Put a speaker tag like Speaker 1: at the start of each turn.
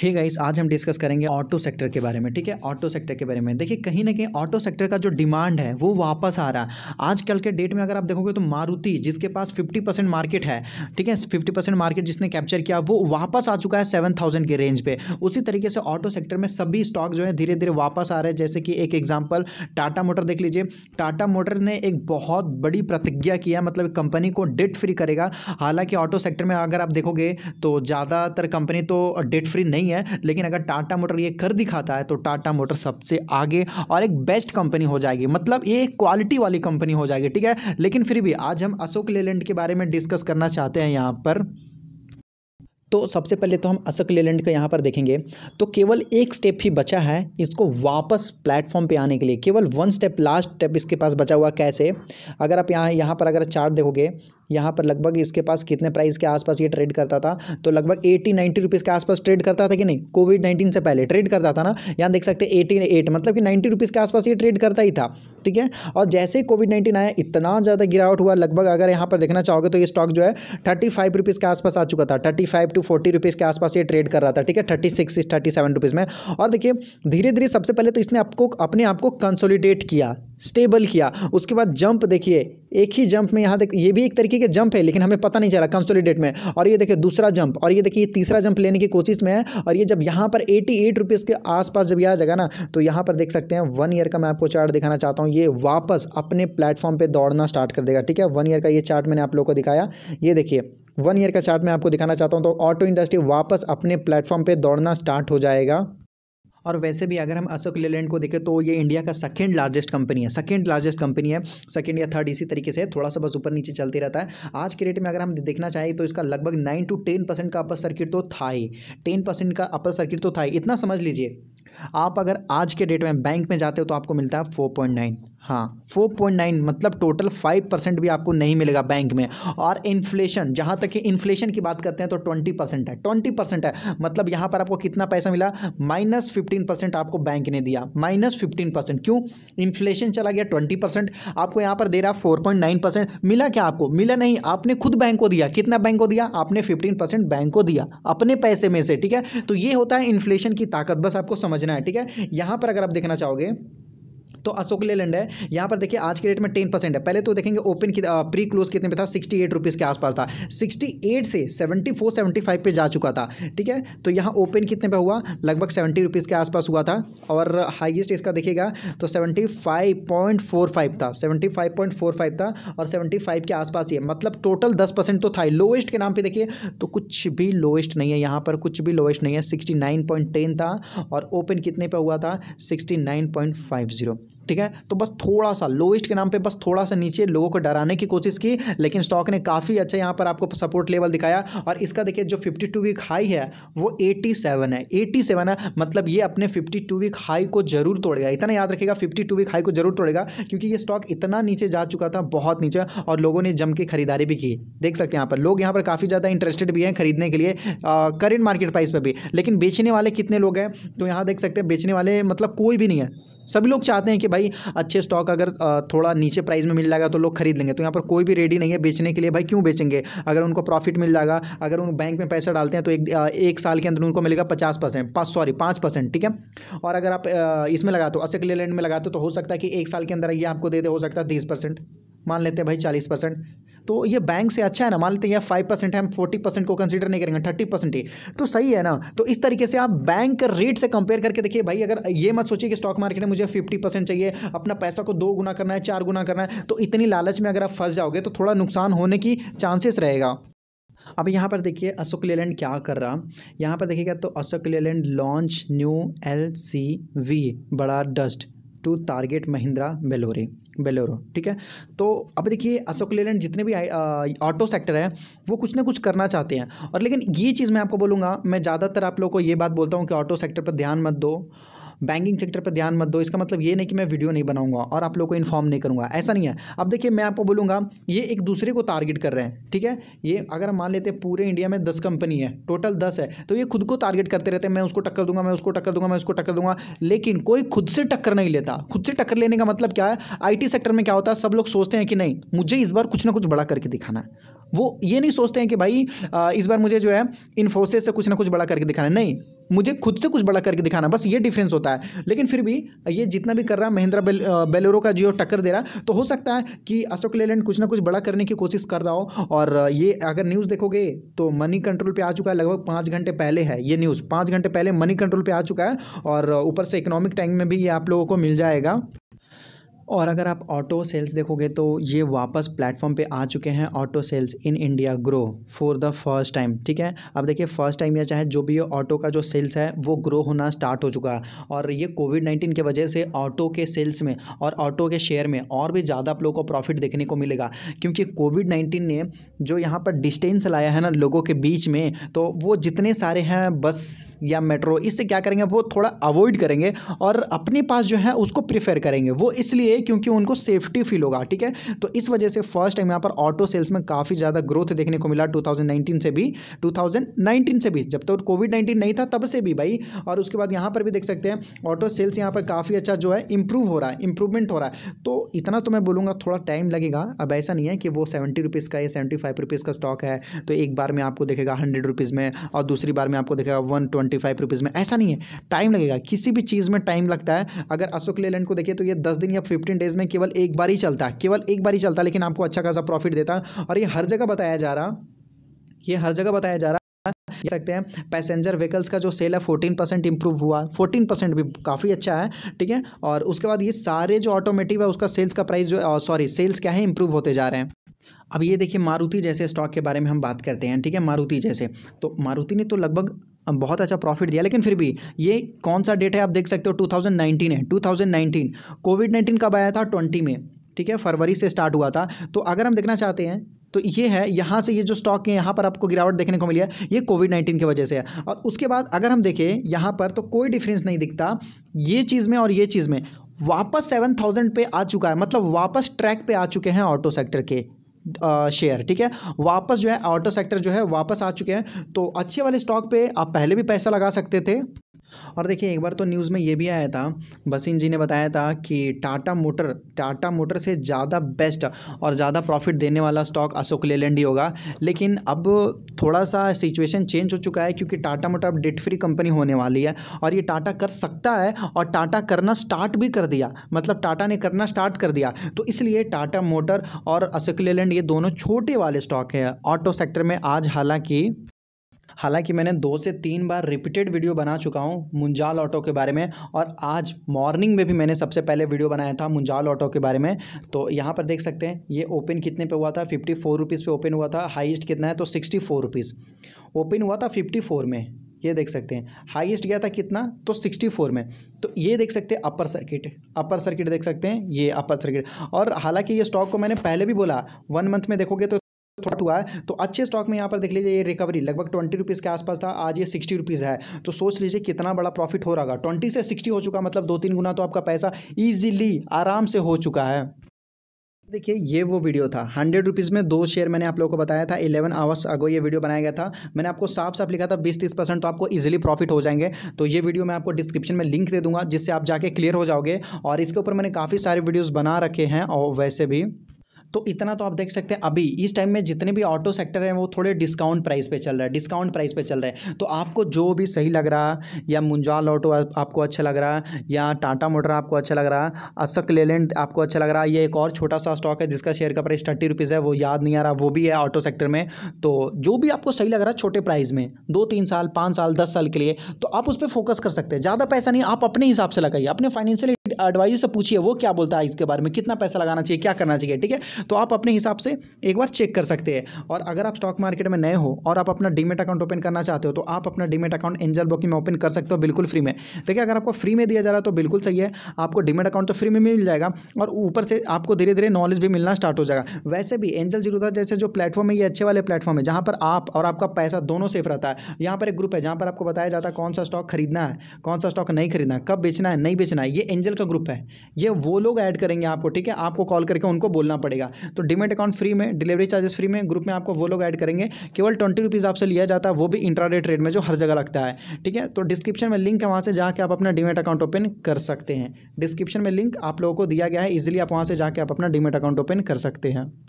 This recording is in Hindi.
Speaker 1: हे hey गाइस आज हम डिस्कस करेंगे ऑटो सेक्टर के बारे में ठीक है ऑटो सेक्टर के बारे में देखिए कहीं ना कहीं ऑटो सेक्टर का जो डिमांड है वो वापस आ रहा है आजकल के डेट में अगर आप देखोगे तो मारुति जिसके पास फिफ्टी परसेंट मार्केट है ठीक है फिफ्टी परसेंट मार्केट जिसने कैप्चर किया वो वापस आ चुका है सेवन थाउजेंड के रेंज पर उसी तरीके से ऑटो सेक्टर में सभी स्टॉक जो है धीरे धीरे वापस आ रहे हैं जैसे कि एक एग्जाम्पल टाटा मोटर देख लीजिए टाटा मोटर ने एक बहुत बड़ी प्रतिज्ञा किया मतलब कंपनी को डेट फ्री करेगा हालांकि ऑटो सेक्टर में अगर आप देखोगे तो ज़्यादातर कंपनी तो डेट फ्री नहीं नहीं है लेकिन अगर टाटा मोटर ये कर दिखाता है तो टाटा मोटर सबसे आगे और एक बेस्ट कंपनी हो जाएगी मतलब ये क्वालिटी वाली कंपनी हो जाएगी ठीक है लेकिन फिर भी आज हम अशोक लेलैंड के बारे में डिस्कस करना चाहते हैं यहाँ पर तो सबसे पहले तो हम अशोक लेलैंड का यहाँ पर देखेंगे तो केवल एक स्टेप ही बचा है इसको वापस प्लेटफॉर्म पे आने के लिए केवल वन स्टेप लास्ट स्टेप इसके पास बचा हुआ कैसे अगर आप यहाँ यहाँ पर अगर चार्ट देखोगे यहाँ पर लगभग इसके पास कितने प्राइस के आसपास ये ट्रेड करता था तो लगभग एटी नाइन्टी रुपीज़ के आसपास ट्रेड करता था कि नहीं कोविड नाइन्टीन से पहले ट्रेड करता था ना यहाँ देख सकते एटी एट मतलब कि नाइन्टी रुपीज़ के आसपास ये ट्रेड करता ही था ठीक है और जैसे ही कोविड नाइन्टीन आया इतना ज़्यादा गिरावट हुआ लगभग अगर यहाँ पर देखना चाहोगे तो ये स्टॉक जो है थर्टी फाइव रुपीज़ के आसपास आ चुका था thirty five to forty rupees के आसपास ये ट्रेड कर रहा था ठीक है thirty six thirty seven rupees में और देखिए धीरे धीरे सबसे पहले तो इसने आपको अपने आप को कंसोलिडेट किया स्टेबल किया उसके बाद जंप देखिए एक ही जंप में यहाँ देख ये भी एक तरीके के जंप है लेकिन हमें पता नहीं चला कंसोलिडेट में और ये देखिए दूसरा जंप और ये देखिए तीसरा जंप लेने की कोशिश में है और ये जब यहाँ पर एटी एट रुपीज़ के आसपास जब यह आ जाएगा ना तो यहाँ पर देख सकते हैं वन ईयर का मैं आपको चार्ट दिखाना चाहता हूँ ये वापस अपने प्लेटफॉर्म पर दौड़ना स्टार्ट कर देगा ठीक है वन ईयर का ये चार्ट मैंने आप लोग को दिखाया ये देखिए वन ईयर का चार्ट मैं आपको दिखाना चाहता हूँ तो ऑटो इंडस्ट्री वापस अपने प्लेटफॉर्म पर दौड़ना स्टार्ट हो जाएगा और वैसे भी अगर हम अशोक लेलैंड को देखें तो ये इंडिया का सेकेंड लार्जेस्ट कंपनी है सेकेंड लार्जेस्ट कंपनी है सेकेंड या थर्ड इसी तरीके से थोड़ा सा बस ऊपर नीचे चलते रहता है आज के रेट में अगर हम देखना चाहें तो इसका लगभग नाइन टू टेन परसेंट का अपर सर्किट तो था ही टेन परसेंट का अपर सर्किट तो था ही इतना समझ लीजिए आप अगर आज के डेट में बैंक में जाते हो तो आपको मिलता है फोर पॉइंट नाइन हाँ 4.9 मतलब टोटल 5 परसेंट भी आपको नहीं मिलेगा बैंक में और इन्फ्लेशन जहाँ तक कि इन्फ्लेशन की बात करते हैं तो 20 परसेंट है 20 परसेंट है मतलब यहाँ पर आपको कितना पैसा मिला माइनस फिफ्टीन परसेंट आपको बैंक ने दिया माइनस फिफ्टीन परसेंट क्यों इन्फ्लेशन चला गया 20 परसेंट आपको यहाँ पर दे रहा नाइन परसेंट मिला क्या आपको मिला नहीं आपने खुद बैंक को दिया कितना बैंक को दिया आपने फिफ्टीन परसेंट बैंक को दिया अपने पैसे में से ठीक है तो ये होता है इन्फ्लेशन की ताकत बस आपको समझना है ठीक है यहाँ पर अगर आप देखना चाहोगे तो अशोक लेलैंड है यहाँ पर देखिए आज के रेट में टेन परसेंट है पहले तो देखेंगे ओपन प्री क्लोज कितने पे था सिक्सटी एट रुपीज़ के आसपास था सिक्सटी एट से सेवेंटी फोर सेवेंटी फाइव पर जा चुका था ठीक है तो यहाँ ओपन कितने पर हुआ लगभग सेवेंटी रुपीज़ के आसपास हुआ था और हाइएस्ट इसका देखिएगा तो seventy five point four five था seventy five point four five था और सेवेंटी फाइव के आसपास ही है मतलब टोटल दस परसेंट तो था लोएस्ट के नाम पर देखिए तो कुछ भी लोएस्ट नहीं है यहाँ पर कुछ भी लोएस्ट नहीं है सिक्सटी नाइन पॉइंट टेन था और ओपन कितने पे हुआ था sixty nine point five zero ठीक है तो बस थोड़ा सा लोएस्ट के नाम पे बस थोड़ा सा नीचे लोगों को डराने की कोशिश की लेकिन स्टॉक ने काफ़ी अच्छा यहाँ पर आपको सपोर्ट लेवल दिखाया और इसका देखिए जो 52 वीक हाई है वो 87 है 87 है मतलब ये अपने 52 वीक हाई को जरूर तोड़ेगा इतना याद रखेगा 52 वीक हाई को जरूर तोड़ेगा क्योंकि ये स्टॉक इतना नीचे जा चुका था बहुत नीचे और लोगों ने जम के खरीदारी भी की देख सकते हैं यहाँ पर लोग यहाँ पर काफ़ी ज़्यादा इंटरेस्टेड भी हैं खरीदने के लिए करेंट मार्केट प्राइस पर भी लेकिन बेचने वाले कितने लोग हैं तो यहाँ देख सकते हैं बेचने वाले मतलब कोई भी नहीं है सभी लोग चाहते हैं कि भाई अच्छे स्टॉक अगर थोड़ा नीचे प्राइस में मिल जाएगा तो लोग खरीद लेंगे तो यहाँ पर कोई भी रेडी नहीं है बेचने के लिए भाई क्यों बेचेंगे अगर उनको प्रॉफिट मिल जाएगा अगर उन बैंक में पैसा डालते हैं तो एक एक साल के अंदर उनको मिलेगा पचास परसेंट पाँच सॉरी पाँच परसेंट ठीक है और अगर आप इसमें लगाते हो असेक लेलैंड में लगाते हो तो हो सकता है कि एक साल के अंदर ये आपको दे दे हो सकता है तीस परसेंट मान लेते हैं भाई चालीस परसेंट तो ये बैंक से अच्छा है ना मान लेते हैं फाइव परसेंट है हम फोर्टी परसेंट को कंसिडर नहीं करेंगे थर्टी परसेंट ही तो सही है ना तो इस तरीके से आप बैंक रेट से कंपेयर करके देखिए भाई अगर ये मत सोचिए कि स्टॉक मार्केट में मुझे फिफ्टी परसेंट चाहिए अपना पैसा को दो गुना करना है चार गुना करना है तो इतनी लालच में अगर आप फंस जाओगे तो थोड़ा नुकसान होने की चांसेस रहेगा अब यहाँ पर देखिए अशोक लेलैंड क्या कर रहा यहाँ पर देखिएगा तो Ashok Leyland launch new L C V बड़ा डस्ट to target Mahindra Bolero Bolero ठीक है तो अब देखिए अशोक लेलैंड जितने भी ऑटो सेक्टर है वो कुछ ना कुछ करना चाहते हैं और लेकिन ये चीज़ मैं आपको बोलूँगा मैं ज़्यादातर आप लोग को ये बात बोलता हूँ कि ऑटो सेक्टर पर ध्यान मत दो बैंकिंग सेक्टर पर ध्यान मत दो इसका मतलब ये नहीं कि मैं वीडियो नहीं बनाऊंगा और आप लोग को इन्फॉर्म नहीं करूंगा ऐसा नहीं है अब देखिए मैं आपको बोलूँगा ये एक दूसरे को टारगेट कर रहे हैं ठीक है ये अगर हम मान लेते हैं पूरे इंडिया में दस कंपनी है टोटल दस है तो ये खुद को टारगेट करते रहते हैं मैं उसको टक्कर दूंगा मैं उसको टक्कर दूंगा मैं उसको टक्कर दूंगा लेकिन कोई खुद से टक्कर नहीं लेता खुद से टक्कर लेने का मतलब क्या है आई सेक्टर में क्या होता है सब लोग सोचते हैं कि नहीं मुझे इस बार कुछ ना कुछ बड़ा करके दिखाना है वो ये नहीं सोचते हैं कि भाई इस बार मुझे जो है इन्फोसिस से कुछ ना कुछ बड़ा करके दिखाना नहीं मुझे खुद से कुछ बड़ा करके दिखाना बस ये डिफरेंस होता है लेकिन फिर भी ये जितना भी कर रहा है महिंद्रा बेल, बेलोरो का जो टक्कर दे रहा तो हो सकता है कि अशोक लेलैंड कुछ ना कुछ बड़ा करने की कोशिश कर रहा हो और ये अगर न्यूज़ देखोगे तो मनी कंट्रोल पर आ चुका है लगभग पाँच घंटे पहले है ये न्यूज़ पाँच घंटे पहले मनी कंट्रोल पर आ चुका है और ऊपर से इकोनॉमिक टाइम में भी ये आप लोगों को मिल जाएगा और अगर आप ऑटो सेल्स देखोगे तो ये वापस प्लेटफॉर्म पे आ चुके हैं auto sales in India grow for the first time ठीक है अब देखिए फर्स्ट टाइम या चाहे जो भी ऑटो का जो सेल्स है वो ग्रो होना स्टार्ट हो चुका है और ये कोविड नाइन्टीन के वजह से ऑटो के सेल्स में और ऑटो के शेयर में और भी ज़्यादा आप लोगों को प्रॉफिट देखने को मिलेगा क्योंकि कोविड नाइन्टीन ने जो यहाँ पर डिस्टेंस लाया है ना लोगों के बीच में तो वो जितने सारे हैं बस या मेट्रो इससे क्या करेंगे वो थोड़ा अवॉइड करेंगे और अपने पास जो है उसको प्रेफर करेंगे वो इसलिए क्योंकि उनको सेफ्टी फील होगा ठीक है तो इस वजह से फर्स्ट टाइम यहाँ पर ऑटो सेल्स में काफ़ी ज़्यादा ग्रोथ देखने को मिला टू से भी टू से भी जब तक तो कोविड नाइन्टीन नहीं था तब से भी भाई और उसके बाद यहाँ पर भी देख सकते हैं ऑटो सेल्स यहाँ पर काफ़ी अच्छा जो है इंप्रूव हो रहा है इंप्रूवमेंट हो रहा है तो इतना तो मैं बोलूँगा थोड़ा टाइम लगेगा अब ऐसा नहीं है कि वो सेवेंटी रुपीज़ का या सेवेंटी फाइव रुपीज़ का स्टॉक है तो एक बार में आपको देखेगा हंड्रेड रुपीज़ में और दूसरी बार में आपको देखेगा वन ट्वेंटी फाइव रुपीज़ में ऐसा नहीं है टाइम लगेगा किसी भी चीज़ में टाइम लगता है अगर अशोक लेलैंड को देखिए तो ये दस दिन या फिफ्टीन डेज में केवल एक बार ही चलता है केवल एक बार ही चलता है लेकिन आपको अच्छा खासा प्रॉफिट देता है और ये हर जगह बताया जा रहा ये हर जगह बताया जा रहा सकते हैं पैसेंजर व्हीकल्स का जो सेल है फोर्टीन परसेंट इंप्रूव हुआ फोर्टीन परसेंट भी काफ़ी अच्छा है ठीक है और उसके बाद ये सारे जो ऑटोमेटिव है उसका सेल्स का प्राइस जो सॉरी सेल्स क्या है इंप्रूव होते जा रहे हैं अब ये देखिए मारुति जैसे स्टॉक के बारे में हम बात करते हैं ठीक है मारुति जैसे तो मारुति ने तो लगभग बहुत अच्छा प्रॉफिट दिया लेकिन फिर भी ये कौन सा डेट है आप देख सकते हो 2019 है 2019 कोविड 19 कब आया था 20 में ठीक है फरवरी से स्टार्ट हुआ था तो अगर हम देखना चाहते हैं तो ये है यहाँ से ये जो स्टॉक है यहाँ पर आपको गिरावट देखने को मिली है ये कोविड नाइन्टीन की वजह से है और उसके बाद अगर हम देखें यहाँ पर तो कोई डिफरेंस नहीं दिखता ये चीज़ में और ये चीज़ में वापस सेवन थाउजेंड पे आ चुका है मतलब वापस ट्रैक पे आ चुके हैं ऑटो सेक्टर के शेयर ठीक है वापस जो है ऑटो सेक्टर जो है वापस आ चुके हैं तो अच्छे वाले स्टॉक पे आप पहले भी पैसा लगा सकते थे और देखिए एक बार तो न्यूज़ में ये भी आया था बसीन जी ने बताया था कि टाटा मोटर टाटा मोटर से ज़्यादा बेस्ट और ज़्यादा प्रॉफिट देने वाला स्टॉक अशोक लेलैंड ही होगा लेकिन अब थोड़ा सा सिचुएशन चेंज हो चुका है क्योंकि टाटा मोटर अब डेट फ्री कंपनी होने वाली है और ये टाटा कर सकता है और टाटा करना स्टार्ट भी कर दिया मतलब टाटा ने करना स्टार्ट कर दिया तो इसलिए टाटा मोटर और अशोक लेलैंड ये दोनों छोटे वाले स्टॉक हैं ऑटो सेक्टर में आज हालाँकि हालांकि मैंने दो से तीन बार रिपीटेड वीडियो बना चुका हूँ मुंजाल ऑटो के बारे में और आज मॉर्निंग में भी मैंने सबसे पहले वीडियो बनाया था मुंजाल ऑटो के बारे में तो यहाँ पर देख सकते हैं ये ओपन कितने पे हुआ था फिफ्टी फोर रुपीज़ पर ओपन हुआ था हाईएस्ट कितना है तो सिक्सटी फोर रुपीज़ ओपन हुआ था फिफ्टी फोर में ये देख सकते हैं हाईएस्ट गया था कितना तो फोर में तो ये देख सकते हैं अपर सर्किट अपर सर्किट देख सकते हैं ये अपर सर्किट और हालांकि ये स्टॉक को मैंने पहले भी बोला वन मंथ में देखोगे तो थोड़ा हुआ है तो अच्छे स्टॉक में यहाँ पर देख लीजिए ये रिकवरी लगभग ट्वेंटी रुपीज़ के आसपास था आज ये सिक्सटी रुपीज़ है तो सोच लीजिए कितना बड़ा प्रॉफिट हो रहा होगा ट्वेंटी से सिक्सटी हो चुका मतलब दो तीन गुना तो आपका पैसा ईजिली आराम से हो चुका है देखिए ये वो वीडियो था हंड्रेड रुपीज़ में दो शेयर मैंने आप लोगों को बताया था इलेवन आवर्स अगो ये वीडियो बनाया गया था मैंने आपको साफ साफ लिखा था बीस तीस परसेंट तो आपको इजीली प्रॉफिट हो जाएंगे तो ये वीडियो मैं आपको डिस्क्रिप्शन में लिंक दे दूंगा जिससे आप जाके क्लियर हो जाओगे और इसके ऊपर मैंने काफ़ी सारे वीडियोज़ बना रखे हैं और वैसे भी तो इतना तो आप देख सकते हैं अभी इस टाइम में जितने भी ऑटो सेक्टर हैं वो थोड़े डिस्काउंट प्राइस पे चल रहा है डिस्काउंट प्राइस पे चल रहा है तो आपको जो भी सही लग रहा या मुंजाल ऑटो आपको अच्छा लग रहा या टाटा मोटर आपको अच्छा लग रहा अशक लेलैंड आपको अच्छा लग रहा ये एक और छोटा सा स्टॉक है जिसका शेयर का प्राइस थर्टी रुपीज़ है वो याद नहीं आ रहा वो भी है ऑटो सेक्टर में तो जो भी आपको सही लग रहा है छोटे प्राइस में दो तीन साल पाँच साल दस साल के लिए तो आप उस पर फोकस कर सकते हैं ज़्यादा पैसा नहीं आप अपने हिसाब से लगाइए अपने फाइनेंशियल एडवाइजर से पूछिए वो क्या बोलता है इसके बारे में कितना पैसा लगाना चाहिए क्या करना चाहिए ठीक है तो आप अपने हिसाब से एक बार चेक कर सकते हैं और अगर आप स्टॉक मार्केट में नए हो और आप अपना डीमेट अकाउंट ओपन करना चाहते हो तो आप अपना डीमेट अकाउंट एंजल बुकिंग में ओपन कर सकते हो बिल्कुल फ्री में देखिए अगर आपको फ्री में दिया जा रहा है तो बिल्कुल सही है आपको डीमेट अकाउंट तो फ्री में मिल जाएगा और ऊपर से आपको धीरे धीरे नॉलेज भी मिलना स्टार्ट हो जाएगा वैसे भी एंजल जीरोधा जैसे जो प्लेटफॉर्म है ये अच्छे वाले प्लेटफॉर्म है जहाँ पर आप और आपका पैसा दोनों सेफ रहता है यहाँ पर एक ग्रुप है जहाँ पर आपको बताया जाता है कौन सा स्टॉक खरीदना है कौन सा स्टॉक नहीं खरीदना है कब बेचना है नहीं बेचना है ये एंजल का ग्रुप है ये वो लोग ऐड करेंगे आपको ठीक है आपको कॉल करके उनको बोलना पड़ेगा तो डिमेट अकाउंट फ्री में डिलीवरी चार्जेस फ्री में ग्रुप में आपको वो लोग ऐड करेंगे केवल ट्वेंटी रुपीज़ आपसे लिया जाता है वो भी इंट्राडे ट्रेड में जो हर जगह लगता है ठीक है तो डिस्क्रिप्शन में लिंक है वहाँ से जाकर आप अपना डिमेट अकाउंट ओपन कर सकते हैं डिस्क्रिप्शन में लिंक आप लोगों को दिया गया है इजिली आप वहाँ से जाकर आप अपना डिमेट अकाउंट ओपन कर सकते हैं